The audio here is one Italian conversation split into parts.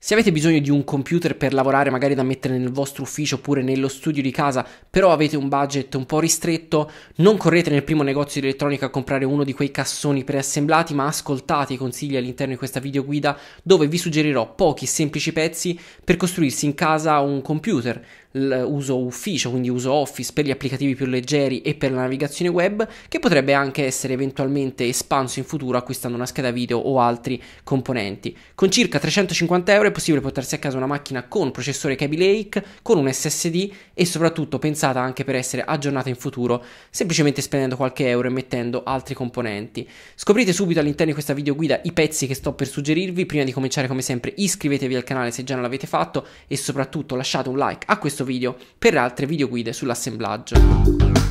Se avete bisogno di un computer per lavorare, magari da mettere nel vostro ufficio oppure nello studio di casa, però avete un budget un po' ristretto, non correte nel primo negozio di elettronica a comprare uno di quei cassoni preassemblati, ma ascoltate i consigli all'interno di questa videoguida dove vi suggerirò pochi semplici pezzi per costruirsi in casa un computer, uso ufficio, quindi uso Office per gli applicativi più leggeri e per la navigazione web, che potrebbe anche essere eventualmente espanso in futuro acquistando una scheda video o altri componenti. Con circa 350 euro Ora è possibile portarsi a casa una macchina con processore Kaby Lake, con un SSD e soprattutto pensata anche per essere aggiornata in futuro, semplicemente spendendo qualche euro e mettendo altri componenti. Scoprite subito all'interno di questa video guida i pezzi che sto per suggerirvi, prima di cominciare come sempre iscrivetevi al canale se già non l'avete fatto e soprattutto lasciate un like a questo video per altre video guide sull'assemblaggio.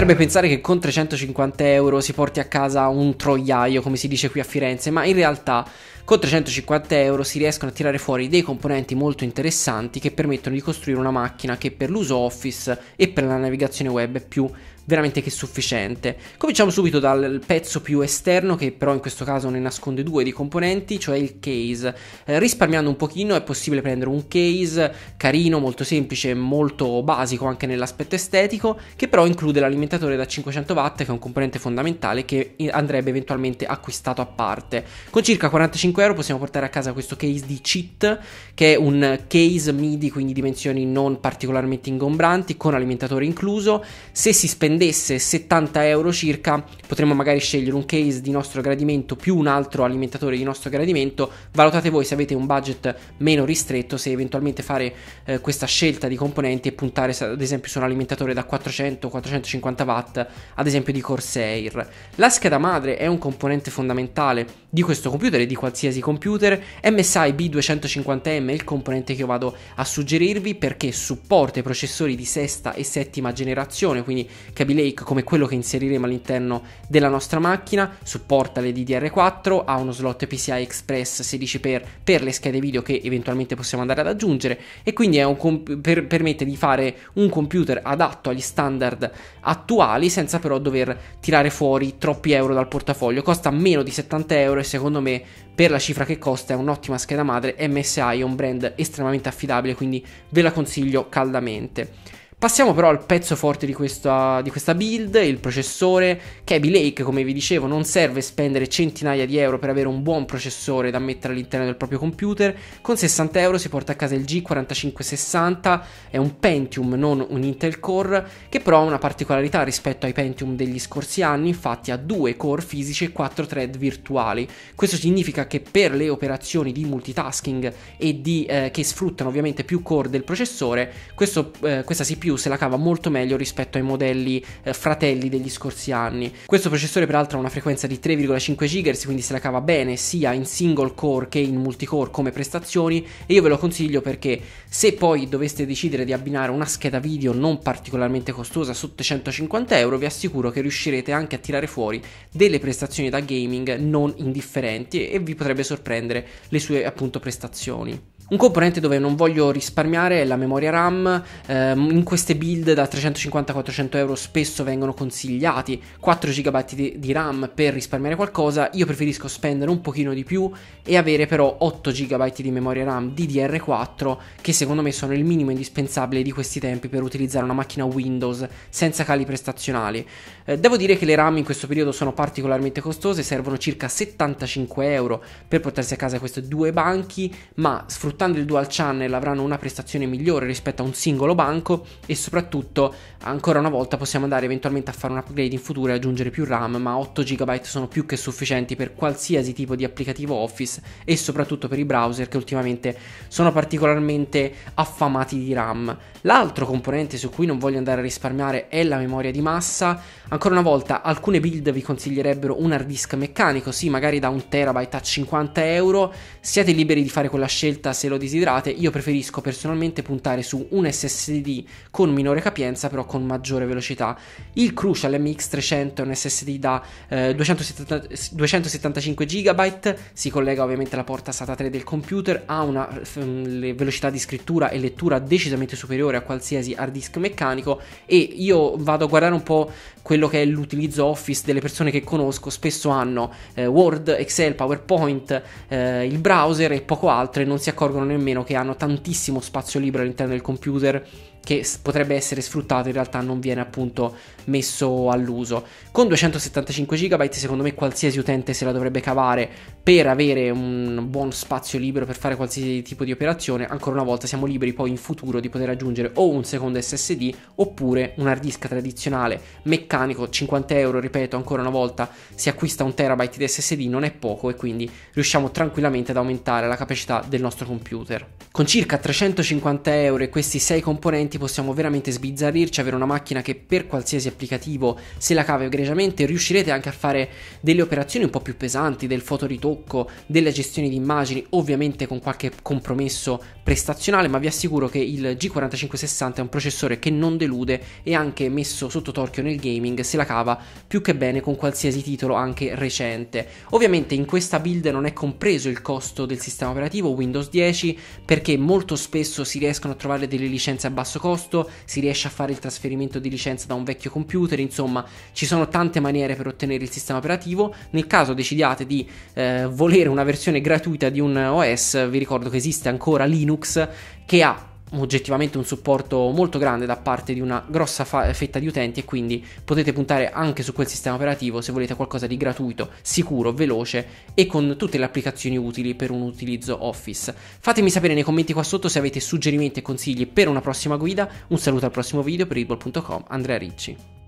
potrebbe pensare che con 350 euro si porti a casa un troiaio, come si dice qui a Firenze, ma in realtà con 350 euro si riescono a tirare fuori dei componenti molto interessanti che permettono di costruire una macchina che per l'uso office e per la navigazione web è più veramente che sufficiente. Cominciamo subito dal pezzo più esterno che però in questo caso ne nasconde due di componenti, cioè il case. Eh, risparmiando un pochino è possibile prendere un case carino, molto semplice, molto basico anche nell'aspetto estetico, che però include l'alimentatore da 500 watt che è un componente fondamentale che andrebbe eventualmente acquistato a parte. Con circa 45 euro possiamo portare a casa questo case di cheat che è un case MIDI quindi dimensioni non particolarmente ingombranti con alimentatore incluso. Se si spende spendesse 70 euro circa potremmo magari scegliere un case di nostro gradimento più un altro alimentatore di nostro gradimento. Valutate voi se avete un budget meno ristretto, se eventualmente fare eh, questa scelta di componenti e puntare ad esempio su un alimentatore da 400-450 watt, ad esempio di Corsair. La scheda madre è un componente fondamentale di questo computer e di qualsiasi computer. MSI B250M è il componente che io vado a suggerirvi perché supporta i processori di sesta e settima generazione, quindi che Kaby Lake come quello che inseriremo all'interno della nostra macchina, supporta le DDR4, ha uno slot PCI Express 16x per le schede video che eventualmente possiamo andare ad aggiungere e quindi comp- per- permette di fare un computer adatto agli standard attuali senza però dover tirare fuori troppi euro dal portafoglio, costa meno di 70 euro e secondo me per la cifra che costa è un'ottima scheda madre, MSI è un brand estremamente affidabile quindi ve la consiglio caldamente. Passiamo però al pezzo forte di questa, di questa build, il processore. Kaby Lake, come vi dicevo, non serve spendere centinaia di euro per avere un buon processore da mettere all'interno del proprio computer. Con 60 euro si porta a casa il G4560, è un Pentium, non un Intel Core, che però ha una particolarità rispetto ai Pentium degli scorsi anni, infatti ha due core fisici e 4 thread virtuali. Questo significa che per le operazioni di multitasking e di, eh, che sfruttano ovviamente più core del processore, questo, eh, questa CPU più se la cava molto meglio rispetto ai modelli eh, fratelli degli scorsi anni. Questo processore peraltro ha una frequenza di 3,5 GHz, quindi se la cava bene sia in single core che in multicore come prestazioni e io ve lo consiglio perché se poi doveste decidere di abbinare una scheda video non particolarmente costosa sotto 150 euro vi assicuro che riuscirete anche a tirare fuori delle prestazioni da gaming non indifferenti e vi potrebbe sorprendere le sue appunto prestazioni. Un componente dove non voglio risparmiare è la memoria RAM, ehm, in queste build da 350-400 euro spesso vengono consigliati 4 GB di, di, RAM per risparmiare qualcosa, io preferisco spendere un pochino di più e avere però 8 GB di memoria RAM DDR4 che secondo me sono il minimo indispensabile di questi tempi per utilizzare una macchina Windows senza cali prestazionali. Eh, devo dire che le RAM in questo periodo sono particolarmente costose, servono circa 75 euro per portarsi a casa questi due banchi, ma sfruttando sfruttando il dual channel avranno una prestazione migliore rispetto a un singolo banco e soprattutto ancora una volta possiamo andare eventualmente a fare un upgrade in futuro e aggiungere più RAM, ma 8 GB sono più che sufficienti per qualsiasi tipo di applicativo Office e soprattutto per i browser che ultimamente sono particolarmente affamati di RAM. L'altro componente su cui non voglio andare a risparmiare è la memoria di massa. Ancora una volta, alcune build vi consiglierebbero un hard disk meccanico, sì, magari da 1 terabyte a 50 euro. Siete liberi di fare quella scelta se lo desiderate, io preferisco personalmente puntare su un SSD con minore capienza però con maggiore velocità. Il Crucial MX300 è un SSD da eh, 270, 275 GB, si collega ovviamente alla porta SATA 3 del computer, ha una f- mm, velocità di scrittura e lettura decisamente superiore a qualsiasi hard disk meccanico e io vado a guardare un po' quello che è l'utilizzo Office delle persone che conosco, spesso hanno eh, Word, Excel, PowerPoint, eh, il browser e poco altro e non si accorgono accorgono nemmeno che hanno tantissimo spazio libero all'interno del computer che potrebbe essere sfruttato in realtà non viene appunto messo all'uso. Con 275 GB secondo me qualsiasi utente se la dovrebbe cavare per avere un buon spazio libero per fare qualsiasi tipo di operazione. Ancora una volta siamo liberi poi in futuro di poter aggiungere o un secondo SSD oppure un hard disk tradizionale meccanico 50 euro, ripeto ancora una volta si acquista un terabyte di SSD non è poco e quindi riusciamo tranquillamente ad aumentare la capacità del nostro computer. Con circa 350 euro e questi 6 componenti possiamo veramente sbizzarrirci, avere una macchina che per qualsiasi applicazione applicativo se la cava egregiamente, riuscirete anche a fare delle operazioni un po' più pesanti, del fotoritocco, della gestione di immagini, ovviamente con qualche compromesso prestazionale, ma vi assicuro che il G4560 è un processore che non delude e anche messo sotto torchio nel gaming se la cava più che bene con qualsiasi titolo anche recente. Ovviamente in questa build non è compreso il costo del sistema operativo Windows 10 perché molto spesso si riescono a trovare delle licenze a basso costo, si riesce a fare il trasferimento di licenza da un vecchio computer computer, insomma ci sono tante maniere per ottenere il sistema operativo, nel caso decidiate di eh, volere una versione gratuita di un OS vi ricordo che esiste ancora Linux che ha oggettivamente un supporto molto grande da parte di una grossa fa- fetta di utenti e quindi potete puntare anche su quel sistema operativo se volete qualcosa di gratuito, sicuro, veloce e con tutte le applicazioni utili per un utilizzo Office. Fatemi sapere nei commenti qua sotto se avete suggerimenti e consigli per una prossima guida. Un saluto al prossimo video per Readball.com, Andrea Ricci.